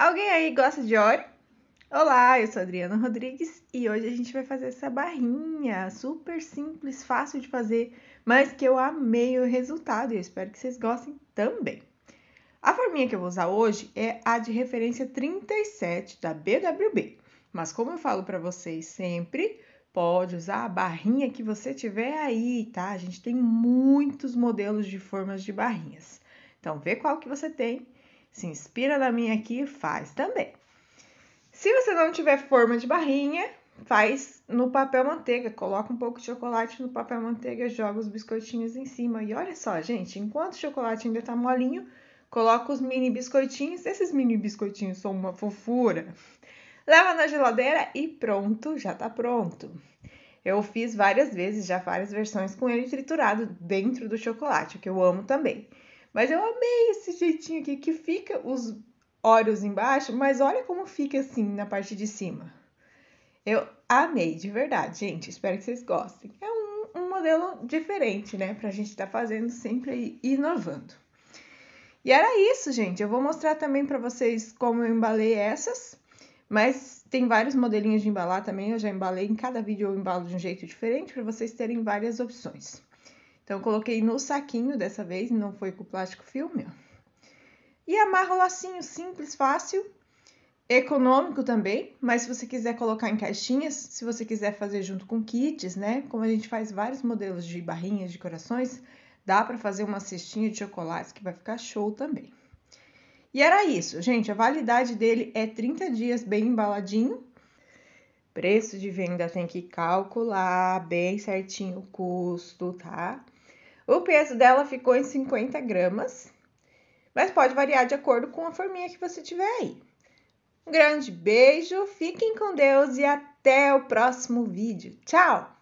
Alguém aí gosta de Ori? Olá, eu sou Adriana Rodrigues e hoje a gente vai fazer essa barrinha super simples, fácil de fazer, mas que eu amei o resultado e eu espero que vocês gostem também. A forminha que eu vou usar hoje é a de referência 37 da BWB, mas como eu falo para vocês sempre, pode usar a barrinha que você tiver aí, tá? A gente tem muitos modelos de formas de barrinhas. Então, vê qual que você tem se inspira na minha aqui e faz também. Se você não tiver forma de barrinha, faz no papel manteiga, coloca um pouco de chocolate no papel manteiga, joga os biscoitinhos em cima. E olha só, gente, enquanto o chocolate ainda tá molinho, coloca os mini biscoitinhos. Esses mini biscoitinhos são uma fofura. Leva na geladeira e pronto, já tá pronto. Eu fiz várias vezes, já várias versões com ele triturado dentro do chocolate, que eu amo também. Mas eu amei esse jeitinho aqui que fica os olhos embaixo, mas olha como fica assim na parte de cima. Eu amei, de verdade, gente. Espero que vocês gostem. É um, um modelo diferente, né? Pra gente estar tá fazendo sempre e inovando. E era isso, gente. Eu vou mostrar também pra vocês como eu embalei essas. Mas tem vários modelinhos de embalar também. Eu já embalei em cada vídeo, eu embalo de um jeito diferente para vocês terem várias opções. Então, coloquei no saquinho dessa vez, não foi com plástico filme. Ó. E amarro o lacinho, simples, fácil, econômico também, mas se você quiser colocar em caixinhas, se você quiser fazer junto com kits, né? Como a gente faz vários modelos de barrinhas, de corações, dá para fazer uma cestinha de chocolates que vai ficar show também. E era isso, gente, a validade dele é 30 dias bem embaladinho. Preço de venda tem que calcular bem certinho o custo, tá? O peso dela ficou em 50 gramas, mas pode variar de acordo com a forminha que você tiver aí. Um grande beijo, fiquem com Deus e até o próximo vídeo. Tchau!